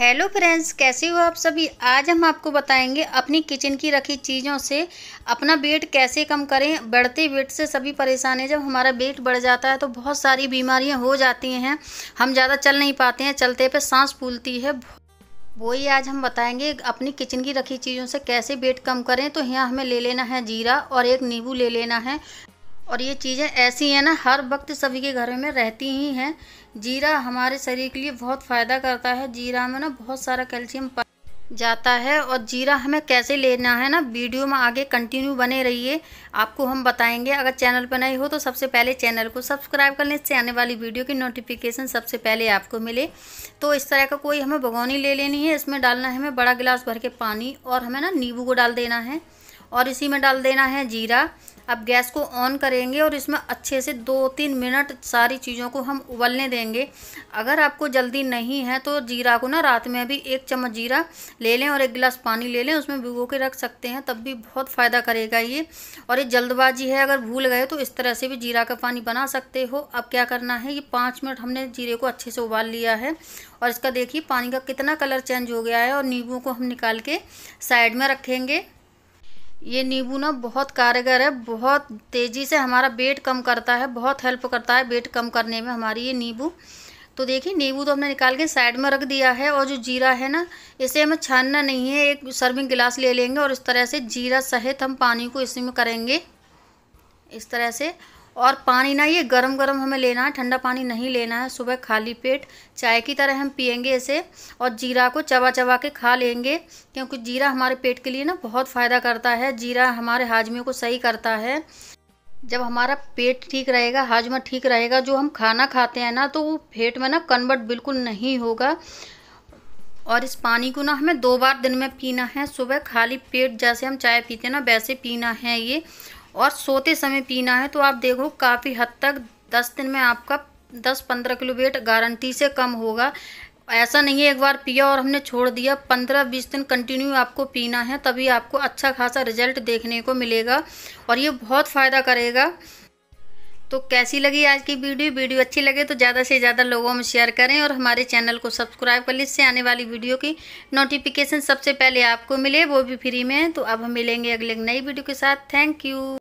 hello friends कैसे हो आप सभी आज हम आपको बताएंगे अपनी किचन की रखी चीज़ों से अपना वेट कैसे कम करें बढ़ते वेट से सभी परेशान हैं जब हमारा वेट बढ़ जाता है तो बहुत सारी बीमारियां हो जाती हैं हम ज़्यादा चल नहीं पाते हैं चलते पे सांस फूलती है वही आज हम बताएंगे अपनी किचन की रखी चीज़ों से कैसे वेट कम करें तो यहाँ हमें ले लेना है जीरा और एक नींबू ले लेना है और ये चीज़ें ऐसी हैं ना हर वक्त सभी के घर में रहती ही हैं जीरा हमारे शरीर के लिए बहुत फ़ायदा करता है जीरा में ना बहुत सारा कैल्शियम जाता है और जीरा हमें कैसे लेना है ना वीडियो में आगे कंटिन्यू बने रहिए आपको हम बताएंगे अगर चैनल पर नए हो तो सबसे पहले चैनल को सब्सक्राइब कर लें इससे आने वाली वीडियो की नोटिफिकेशन सबसे पहले आपको मिले तो इस तरह का कोई हमें भगौनी ले लेनी है इसमें डालना है हमें बड़ा गिलास भर के पानी और हमें ना नींबू को डाल देना है और इसी में डाल देना है जीरा अब गैस को ऑन करेंगे और इसमें अच्छे से दो तीन मिनट सारी चीज़ों को हम उबलने देंगे अगर आपको जल्दी नहीं है तो जीरा को ना रात में भी एक चम्मच जीरा ले लें और एक गिलास पानी ले लें उसमें भिगो के रख सकते हैं तब भी बहुत फ़ायदा करेगा ये और ये जल्दबाजी है अगर भूल गए तो इस तरह से भी जीरा का पानी बना सकते हो अब क्या करना है ये पाँच मिनट हमने जीरे को अच्छे से उबाल लिया है और इसका देखिए पानी का कितना कलर चेंज हो गया है और नींबू को हम निकाल के साइड में रखेंगे ये नींबू ना बहुत कारगर है बहुत तेज़ी से हमारा वेट कम करता है बहुत हेल्प करता है वेट कम करने में हमारी ये नींबू तो देखिए नींबू तो हमने निकाल के साइड में रख दिया है और जो जीरा है ना इसे हमें छानना नहीं है एक सर्विंग गिलास ले लेंगे और इस तरह से जीरा सहित हम पानी को इसी में करेंगे इस तरह से और पानी ना ये गरम गरम हमें लेना है ठंडा पानी नहीं लेना है सुबह खाली पेट चाय की तरह हम पियेंगे इसे और जीरा को चबा चबा के खा लेंगे क्योंकि जीरा हमारे पेट के लिए ना बहुत फ़ायदा करता है जीरा हमारे हाजमे को सही करता है जब हमारा पेट ठीक रहेगा हाजमा ठीक रहेगा जो हम खाना खाते हैं ना तो वो पेट में ना कन्वर्ट बिल्कुल नहीं होगा और इस पानी को ना हमें दो बार दिन में पीना है सुबह खाली पेट जैसे हम चाय पीते हैं ना वैसे पीना है ये और सोते समय पीना है तो आप देखो काफ़ी हद तक दस दिन में आपका दस पंद्रह किलो वेट गारंटी से कम होगा ऐसा नहीं है एक बार पिया और हमने छोड़ दिया पंद्रह बीस दिन कंटिन्यू आपको पीना है तभी आपको अच्छा खासा रिजल्ट देखने को मिलेगा और ये बहुत फ़ायदा करेगा तो कैसी लगी आज की वीडियो वीडियो अच्छी लगे तो ज़्यादा से ज़्यादा लोगों में शेयर करें और हमारे चैनल को सब्सक्राइब कर इससे आने वाली वीडियो की नोटिफिकेशन सबसे पहले आपको मिले वो भी फ्री में तो अब हम मिलेंगे अगले नई वीडियो के साथ थैंक यू